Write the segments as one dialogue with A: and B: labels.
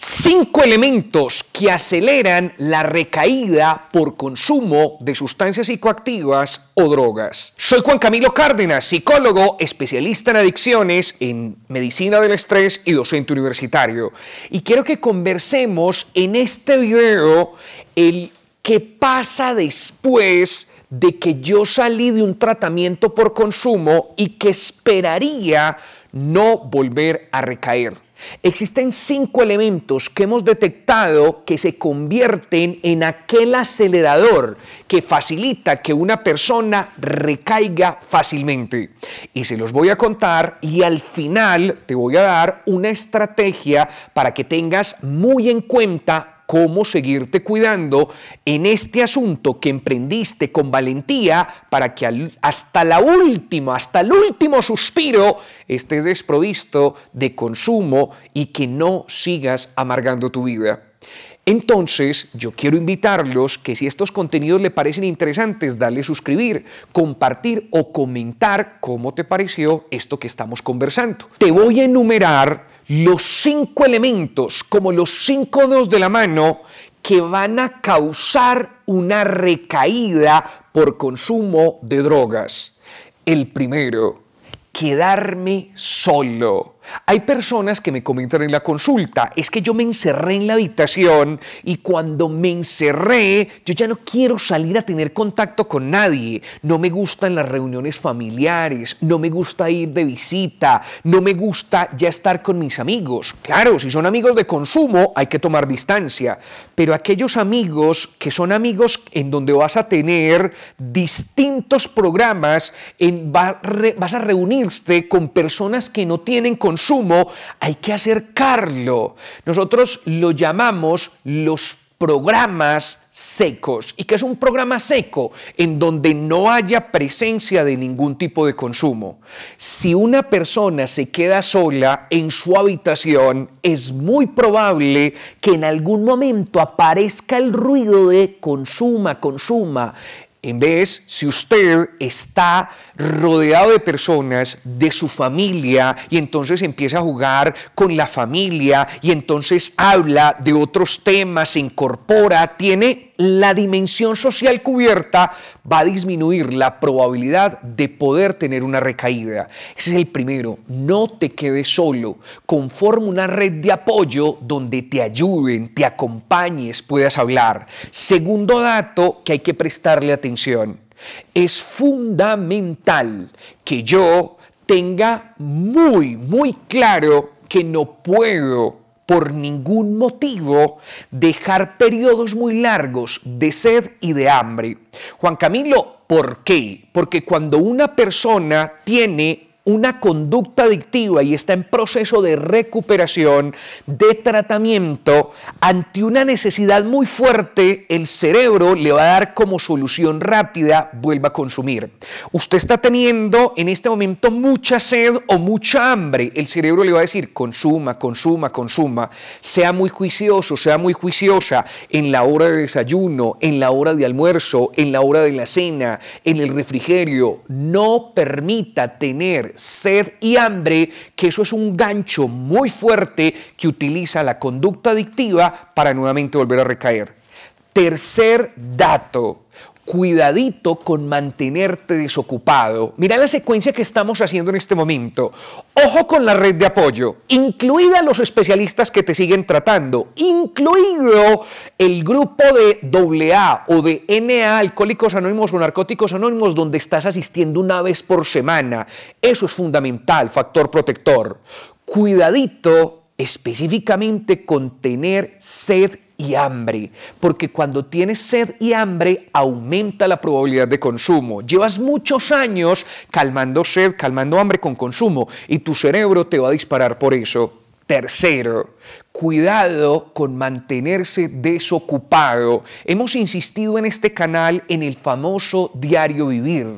A: Cinco elementos que aceleran la recaída por consumo de sustancias psicoactivas o drogas. Soy Juan Camilo Cárdenas, psicólogo, especialista en adicciones, en medicina del estrés y docente universitario. Y quiero que conversemos en este video el qué pasa después de que yo salí de un tratamiento por consumo y que esperaría no volver a recaer. Existen cinco elementos que hemos detectado que se convierten en aquel acelerador que facilita que una persona recaiga fácilmente. Y se los voy a contar y al final te voy a dar una estrategia para que tengas muy en cuenta cómo seguirte cuidando en este asunto que emprendiste con valentía para que hasta la última, hasta el último suspiro estés desprovisto de consumo y que no sigas amargando tu vida. Entonces, yo quiero invitarlos que si estos contenidos le parecen interesantes, darle suscribir, compartir o comentar cómo te pareció esto que estamos conversando. Te voy a enumerar los cinco elementos, como los cinco dedos de la mano, que van a causar una recaída por consumo de drogas. El primero, quedarme solo. Hay personas que me comentan en la consulta, es que yo me encerré en la habitación y cuando me encerré, yo ya no quiero salir a tener contacto con nadie, no me gustan las reuniones familiares, no me gusta ir de visita, no me gusta ya estar con mis amigos. Claro, si son amigos de consumo hay que tomar distancia, pero aquellos amigos que son amigos en donde vas a tener distintos programas, en, vas a reunirte con personas que no tienen consumo, hay que acercarlo. Nosotros lo llamamos los programas secos. ¿Y qué es un programa seco? En donde no haya presencia de ningún tipo de consumo. Si una persona se queda sola en su habitación, es muy probable que en algún momento aparezca el ruido de consuma, consuma en vez, si usted está rodeado de personas, de su familia, y entonces empieza a jugar con la familia, y entonces habla de otros temas, se incorpora, tiene la dimensión social cubierta va a disminuir la probabilidad de poder tener una recaída. Ese es el primero, no te quedes solo, Conforme una red de apoyo donde te ayuden, te acompañes, puedas hablar. Segundo dato que hay que prestarle atención, es fundamental que yo tenga muy, muy claro que no puedo por ningún motivo dejar periodos muy largos de sed y de hambre. Juan Camilo, ¿por qué? Porque cuando una persona tiene una conducta adictiva y está en proceso de recuperación, de tratamiento, ante una necesidad muy fuerte, el cerebro le va a dar como solución rápida, vuelva a consumir. Usted está teniendo en este momento mucha sed o mucha hambre, el cerebro le va a decir, consuma, consuma, consuma, sea muy juicioso, sea muy juiciosa en la hora de desayuno, en la hora de almuerzo, en la hora de la cena, en el refrigerio, no permita tener sed y hambre, que eso es un gancho muy fuerte que utiliza la conducta adictiva para nuevamente volver a recaer. Tercer dato, cuidadito con mantenerte desocupado. Mira la secuencia que estamos haciendo en este momento. Ojo con la red de apoyo, incluida los especialistas que te siguen tratando, incluido el grupo de AA o de NA, Alcohólicos Anónimos o Narcóticos Anónimos, donde estás asistiendo una vez por semana. Eso es fundamental, factor protector. Cuidadito específicamente con tener sed y hambre, porque cuando tienes sed y hambre aumenta la probabilidad de consumo. Llevas muchos años calmando sed, calmando hambre con consumo y tu cerebro te va a disparar por eso. Tercero, cuidado con mantenerse desocupado. Hemos insistido en este canal en el famoso diario vivir.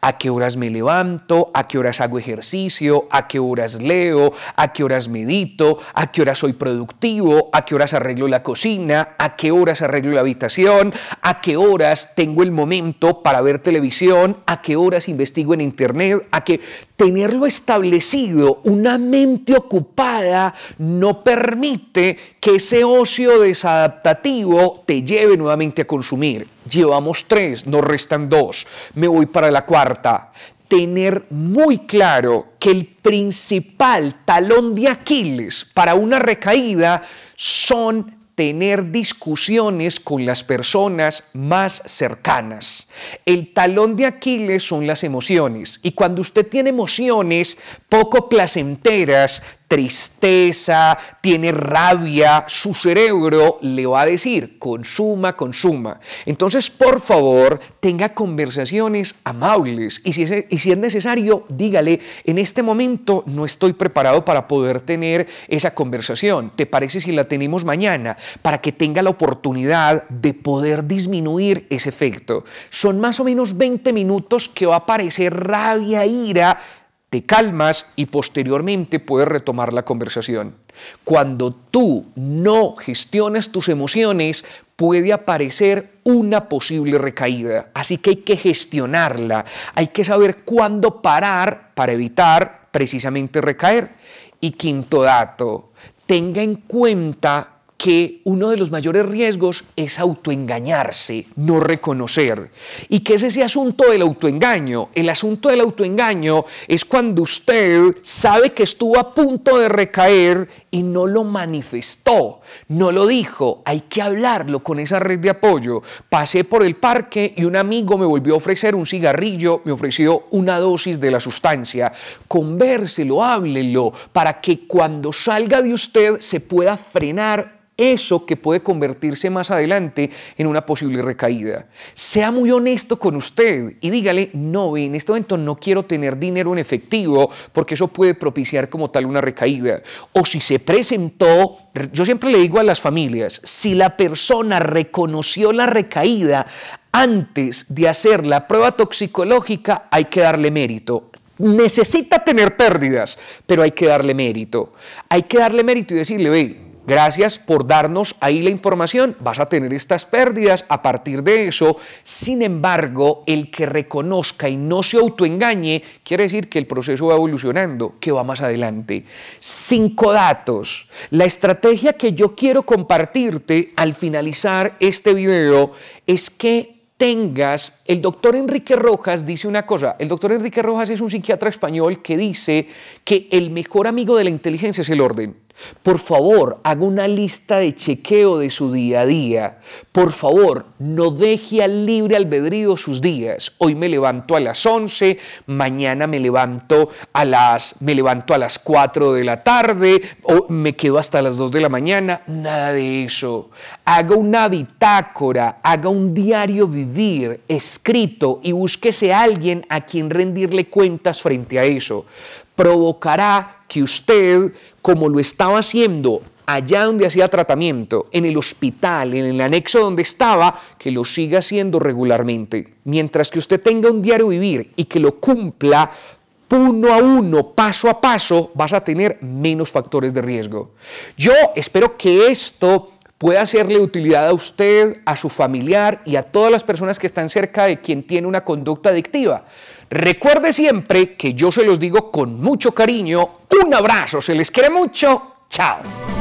A: ¿A qué horas me levanto? ¿A qué horas hago ejercicio? ¿A qué horas leo? ¿A qué horas medito? ¿A qué horas soy productivo? ¿A qué horas arreglo la cocina? ¿A qué horas arreglo la habitación? ¿A qué horas tengo el momento para ver televisión? ¿A qué horas investigo en internet? ¿A qué tenerlo establecido, una mente ocupada no permite que ese ocio desadaptativo te lleve nuevamente a consumir. Llevamos tres, nos restan dos. Me voy para la cuarta. Tener muy claro que el principal talón de Aquiles para una recaída son tener discusiones con las personas más cercanas. El talón de Aquiles son las emociones y cuando usted tiene emociones poco placenteras, tristeza, tiene rabia, su cerebro le va a decir, consuma, consuma. Entonces, por favor, tenga conversaciones amables y si es, y si es necesario, dígale, en este momento no estoy preparado para poder tener esa conversación. ¿Te parece si la tenemos mañana? Para que tenga la oportunidad de poder disminuir ese efecto. Son más o menos 20 minutos que va a aparecer rabia, ira, te calmas y posteriormente puedes retomar la conversación. Cuando tú no gestionas tus emociones, puede aparecer una posible recaída. Así que hay que gestionarla. Hay que saber cuándo parar para evitar precisamente recaer. Y quinto dato, tenga en cuenta que uno de los mayores riesgos es autoengañarse, no reconocer. ¿Y qué es ese asunto del autoengaño? El asunto del autoengaño es cuando usted sabe que estuvo a punto de recaer y no lo manifestó, no lo dijo. Hay que hablarlo con esa red de apoyo. Pasé por el parque y un amigo me volvió a ofrecer un cigarrillo, me ofreció una dosis de la sustancia. Convérselo, háblelo, para que cuando salga de usted se pueda frenar eso que puede convertirse más adelante en una posible recaída. Sea muy honesto con usted y dígale, no, en este momento no quiero tener dinero en efectivo porque eso puede propiciar como tal una recaída. O si se presentó, yo siempre le digo a las familias, si la persona reconoció la recaída, antes de hacer la prueba toxicológica hay que darle mérito necesita tener pérdidas, pero hay que darle mérito. Hay que darle mérito y decirle, ve, Gracias por darnos ahí la información. Vas a tener estas pérdidas a partir de eso. Sin embargo, el que reconozca y no se autoengañe, quiere decir que el proceso va evolucionando, que va más adelante. Cinco datos. La estrategia que yo quiero compartirte al finalizar este video es que tengas, el doctor Enrique Rojas dice una cosa, el doctor Enrique Rojas es un psiquiatra español que dice que el mejor amigo de la inteligencia es el orden. Por favor, haga una lista de chequeo de su día a día. Por favor, no deje al libre albedrío sus días. Hoy me levanto a las 11, mañana me levanto a las me levanto a las 4 de la tarde o me quedo hasta las 2 de la mañana, nada de eso. Haga una bitácora, haga un diario vivir escrito y búsquese a alguien a quien rendirle cuentas frente a eso. Provocará que usted, como lo estaba haciendo allá donde hacía tratamiento, en el hospital, en el anexo donde estaba, que lo siga haciendo regularmente. Mientras que usted tenga un diario vivir y que lo cumpla uno a uno, paso a paso, vas a tener menos factores de riesgo. Yo espero que esto pueda hacerle utilidad a usted, a su familiar y a todas las personas que están cerca de quien tiene una conducta adictiva. Recuerde siempre que yo se los digo con mucho cariño. Un abrazo, se les quiere mucho. Chao.